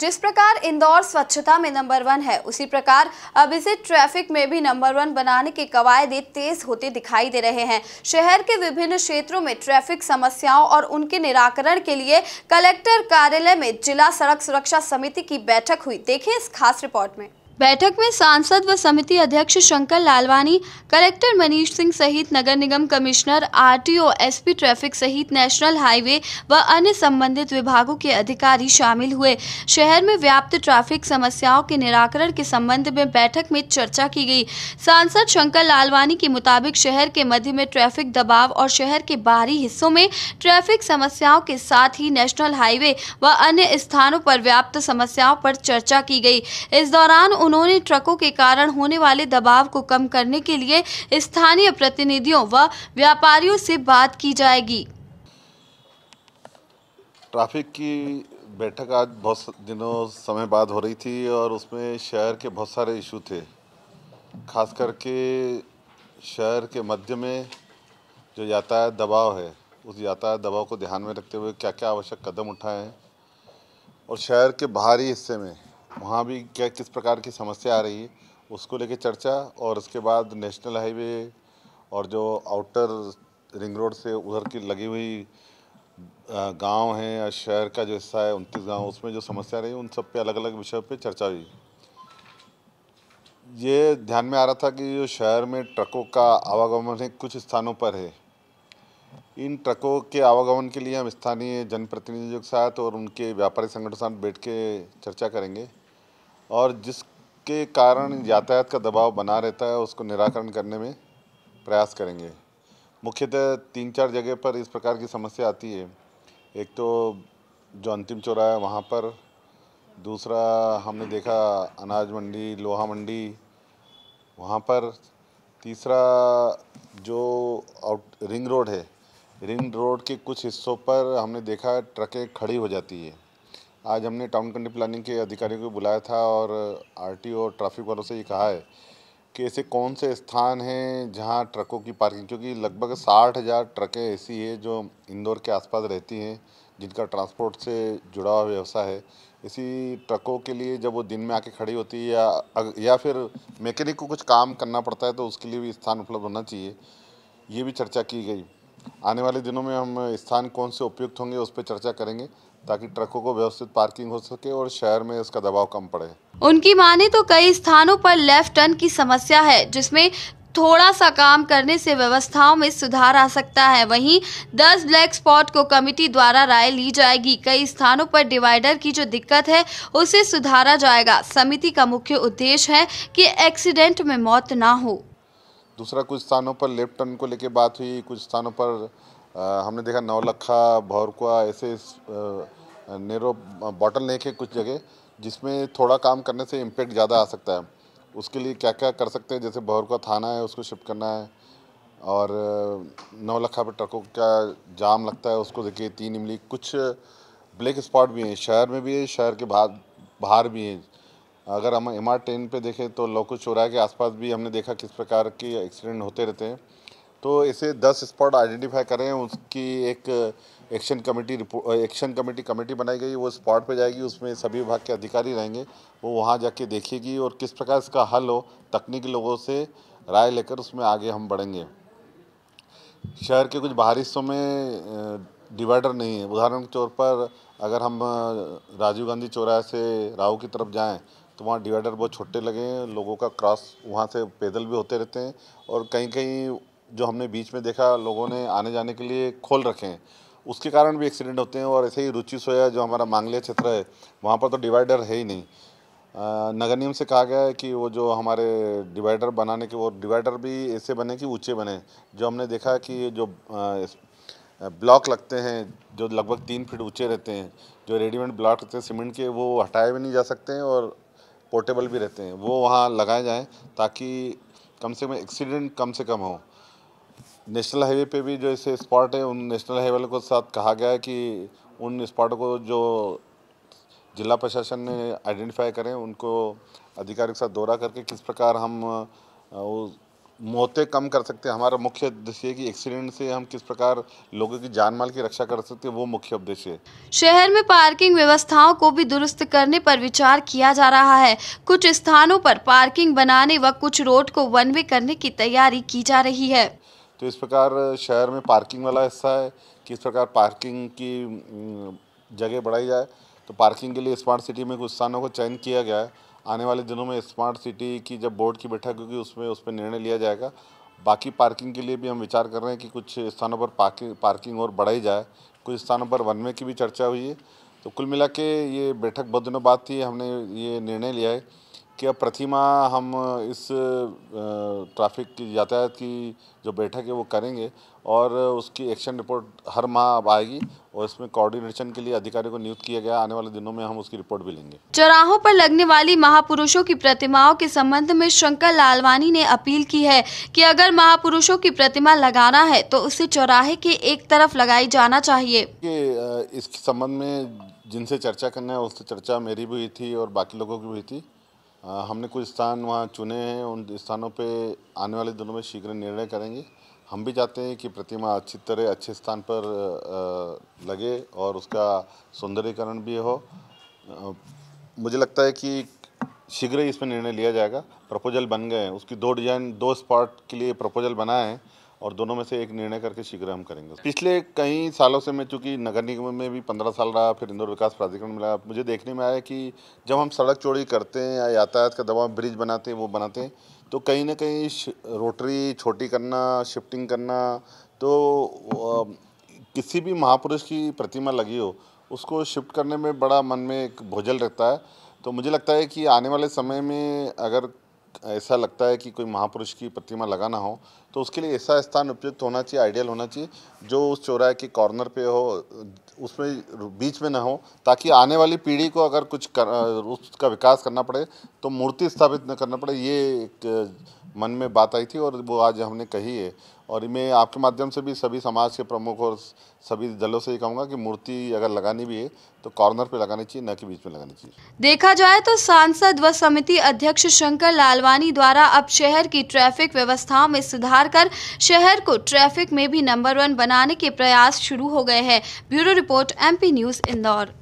जिस प्रकार इंदौर स्वच्छता में नंबर वन है उसी प्रकार अब इसे ट्रैफिक में भी नंबर वन बनाने के कवायदे तेज होते दिखाई दे रहे हैं शहर के विभिन्न क्षेत्रों में ट्रैफिक समस्याओं और उनके निराकरण के लिए कलेक्टर कार्यालय में जिला सड़क सुरक्षा समिति की बैठक हुई देखें इस खास रिपोर्ट में बैठक में सांसद व समिति अध्यक्ष शंकर लालवानी कलेक्टर मनीष सिंह सहित नगर निगम कमिश्नर आरटीओ एसपी ट्रैफिक सहित नेशनल हाईवे व अन्य संबंधित विभागों के अधिकारी शामिल हुए शहर में व्याप्त ट्रैफिक समस्याओं के निराकरण के संबंध में बैठक में चर्चा की गई सांसद शंकर लालवानी के मुताबिक शहर के मध्य में ट्रैफिक दबाव और शहर के बाहरी हिस्सों में ट्रैफिक समस्याओं के साथ ही नेशनल हाईवे व अन्य स्थानों पर व्याप्त समस्याओं पर चर्चा की गई इस दौरान उन्होंने ट्रकों के कारण होने वाले दबाव को कम करने के लिए स्थानीय प्रतिनिधियों व व्यापारियों से बात की जाएगी ट्रैफिक की बैठक आज बहुत दिनों समय बाद हो रही थी और उसमें शहर के बहुत सारे इशू थे खास करके शहर के मध्य में जो यातायात दबाव है उस यातायात दबाव को ध्यान में रखते हुए क्या क्या आवश्यक कदम उठाए हैं और शहर के बाहरी हिस्से में वहाँ भी क्या किस प्रकार की समस्या आ रही है उसको लेके चर्चा और उसके बाद नेशनल हाईवे और जो आउटर रिंग रोड से उधर की लगी हुई गांव हैं या शहर का जो हिस्सा है उनतीस गांव उसमें जो समस्या रही उन सब पे अलग अलग विषय पे चर्चा हुई ये ध्यान में आ रहा था कि जो शहर में ट्रकों का आवागमन है कुछ स्थानों पर है इन ट्रकों के आवागमन के लिए हम स्थानीय जनप्रतिनिधियों के साथ और उनके व्यापारिक संगठनों के साथ बैठ के चर्चा करेंगे और जिसके कारण यातायात का दबाव बना रहता है उसको निराकरण करने में प्रयास करेंगे मुख्यतः तीन चार जगह पर इस प्रकार की समस्या आती है एक तो जो अंतिम चौरा है वहाँ पर दूसरा हमने देखा अनाज मंडी लोहा मंडी वहाँ पर तीसरा जो आउट रिंग रोड है रिंग रोड के कुछ हिस्सों पर हमने देखा ट्रकें खड़ी हो जाती है आज हमने टाउन कंट्री प्लानिंग के अधिकारियों को बुलाया था और आरटीओ और ट्रैफिक वालों से ये कहा है कि ऐसे कौन से स्थान हैं जहां ट्रकों की पार्किंग क्योंकि लगभग साठ हज़ार ट्रकें ऐसी है जो इंदौर के आसपास रहती हैं जिनका ट्रांसपोर्ट से जुड़ा हुआ व्यवसाय है इसी ट्रकों के लिए जब वो दिन में आके खड़ी होती है या या फिर मैकेनिक को कुछ काम करना पड़ता है तो उसके लिए भी स्थान उपलब्ध होना चाहिए ये भी चर्चा की गई आने वाले दिनों में हम स्थान कौन से उपयुक्त होंगे उस पर चर्चा करेंगे ताकि ट्रकों को व्यवस्थित पार्किंग हो सके और शहर में इसका दबाव कम पड़े उनकी माने तो कई स्थानों पर लेफ्ट टर्न की समस्या है जिसमें थोड़ा सा काम करने से व्यवस्थाओं में सुधार आ सकता है वहीं 10 ब्लैक स्पॉट को कमेटी द्वारा राय ली जाएगी कई स्थानों पर डिवाइडर की जो दिक्कत है उसे सुधारा जाएगा समिति का मुख्य उद्देश्य है कि एक्सीडेंट में मौत ना हो दूसरा कुछ स्थानों पर लेफ्ट टर्न को लेकर बात हुई कुछ स्थानों पर हमने देखा नौलखा भौरकुआ ऐसे नेरो बॉटल नेक है कुछ जगह जिसमें थोड़ा काम करने से इम्पेक्ट ज़्यादा आ सकता है उसके लिए क्या क्या कर सकते हैं जैसे भौरकुआ थाना है उसको शिफ्ट करना है और नौलखा पर ट्रकों का जाम लगता है उसको देखिए तीन इमली कुछ ब्लैक स्पॉट भी हैं शहर में भी है शहर के बाहर बाहर भी हैं अगर हम एम आर टेन पर देखें तो लोको चौराहे के आसपास भी हमने देखा किस प्रकार के एक्सीडेंट होते रहते हैं तो इसे 10 स्पॉट आइडेंटिफाई करें उसकी एक action committee action committee committee बनाई गई वो स्पॉट पे जाएगी उसमें सभी विभाग के अधिकारी रहेंगे वो वहाँ जाके देखेगी और किस प्रकार इसका हल हो तकनीकी लोगों से राय लेकर उसमें आगे हम बढ़ेंगे शहर के कुछ बाहरी हिस्सों में डिवाइडर नहीं है उदाहरण के तौर पर अगर हम राजीव गांधी चौराहे से राहु की तरफ जाएँ तो वहाँ डिवाइडर बहुत छोटे लगे हैं लोगों का क्रॉस वहाँ से पैदल भी होते रहते हैं और कहीं कहीं जो हमने बीच में देखा लोगों ने आने जाने के लिए खोल रखे हैं उसके कारण भी एक्सीडेंट होते हैं और ऐसे ही रुचि सोया जो हमारा मांगलिया क्षेत्र है वहाँ पर तो डिवाइडर है ही नहीं नगर निगम से कहा गया है कि वो जो हमारे डिवाइडर बनाने के वो डिवाइडर भी ऐसे बने कि ऊंचे बने जो हमने देखा कि जो ब्लॉक लगते हैं जो लगभग तीन फीट ऊंचे रहते हैं जो रेडीमेड ब्लॉक रहते हैं सीमेंट के वो हटाए भी नहीं जा सकते हैं और पोर्टेबल भी रहते हैं वो वहाँ लगाए जाएँ ताकि कम से कम एक्सीडेंट कम से कम हो नेशनल हाईवे पे भी जो ऐसे स्पॉट है उन नेशनल हाईवे वालों के साथ कहा गया है कि उन स्पॉट को जो जिला प्रशासन ने आइडेंटिफाई करें उनको अधिकारी के साथ दौरा करके किस प्रकार हम मौतें कम कर सकते हैं हमारा मुख्य उद्देश्य है कि एक्सीडेंट से हम किस प्रकार लोगों की जान माल की रक्षा कर सकते हैं वो मुख्य उद्देश्य है शहर में पार्किंग व्यवस्थाओं को भी दुरुस्त करने पर विचार किया जा रहा है कुछ स्थानों पर पार्किंग बनाने व कुछ रोड को वन वे करने की तैयारी की जा रही है तो इस प्रकार शहर में पार्किंग वाला हिस्सा है कि इस प्रकार पार्किंग की जगह बढ़ाई जाए तो पार्किंग के लिए स्मार्ट सिटी में कुछ स्थानों को चयन किया गया है आने वाले दिनों में स्मार्ट सिटी की जब बोर्ड की बैठक होगी उसमें उस पर निर्णय लिया जाएगा बाकी पार्किंग के लिए भी हम विचार कर रहे हैं कि कुछ स्थानों पर पार्किंग पार्किंग और बढ़ाई जाए कुछ स्थानों पर वनवे की भी चर्चा हुई है तो कुल मिला के ये बैठक बहुत दिनों बाद थी हमने ये निर्णय लिया है क्या प्रतिमा हम इस ट्रैफिक की यातायात की जो बैठक है वो करेंगे और उसकी एक्शन रिपोर्ट हर माह अब आएगी और इसमें कोऑर्डिनेशन के लिए अधिकारी को नियुक्त किया गया आने वाले दिनों में हम उसकी रिपोर्ट भी लेंगे चौराहों पर लगने वाली महापुरुषों की प्रतिमाओं के संबंध में शंकर लालवानी ने अपील की है कि अगर महापुरुषों की प्रतिमा लगाना है तो उसे चौराहे के एक तरफ लगाई जाना चाहिए इसके संबंध में जिनसे चर्चा करना है उससे चर्चा मेरी भी हुई थी और बाकी लोगों की भी हुई थी हमने कुछ स्थान वहाँ चुने हैं उन स्थानों पे आने वाले दिनों में शीघ्र निर्णय करेंगे हम भी चाहते हैं कि प्रतिमा अच्छी तरह अच्छे स्थान पर लगे और उसका सौंदर्यकरण भी हो मुझे लगता है कि शीघ्र ही इसमें निर्णय लिया जाएगा प्रपोजल बन गए हैं उसकी दो डिजाइन दो स्पॉट के लिए प्रपोजल बनाए हैं और दोनों में से एक निर्णय करके शीघ्र हम करेंगे पिछले कई सालों से मैं चूँकि नगर निगम में भी पंद्रह साल रहा फिर इंदौर विकास प्राधिकरण मिला मुझे देखने में आया कि जब हम सड़क चौड़ी करते हैं या यातायात का दबाव ब्रिज बनाते हैं वो बनाते हैं तो कहीं ना कहीं रोटरी छोटी करना शिफ्टिंग करना तो किसी भी महापुरुष की प्रतिमा लगी हो उसको शिफ्ट करने में बड़ा मन में एक भोजल रहता है तो मुझे लगता है कि आने वाले समय में अगर ऐसा लगता है कि कोई महापुरुष की प्रतिमा लगाना हो तो उसके लिए ऐसा स्थान उपयुक्त होना चाहिए आइडियल होना चाहिए जो उस चौराहे के कॉर्नर पे हो उसमें बीच में ना हो ताकि आने वाली पीढ़ी को अगर कुछ कर, उसका विकास करना पड़े तो मूर्ति स्थापित न करना पड़े ये एक मन में बात आई थी और वो आज हमने कही है और मैं आपके माध्यम से भी सभी समाज के प्रमुख और सभी दलों से ये कहूँगा कि मूर्ति अगर लगानी भी है तो कॉर्नर पे लगानी चाहिए न कि बीच में लगानी चाहिए देखा जाए तो सांसद व समिति अध्यक्ष शंकर लालवानी द्वारा अब शहर की ट्रैफिक व्यवस्थाओं में सुधार कर शहर को ट्रैफिक में भी नंबर वन बनाने के प्रयास शुरू हो गए हैं bureau report MP news Indore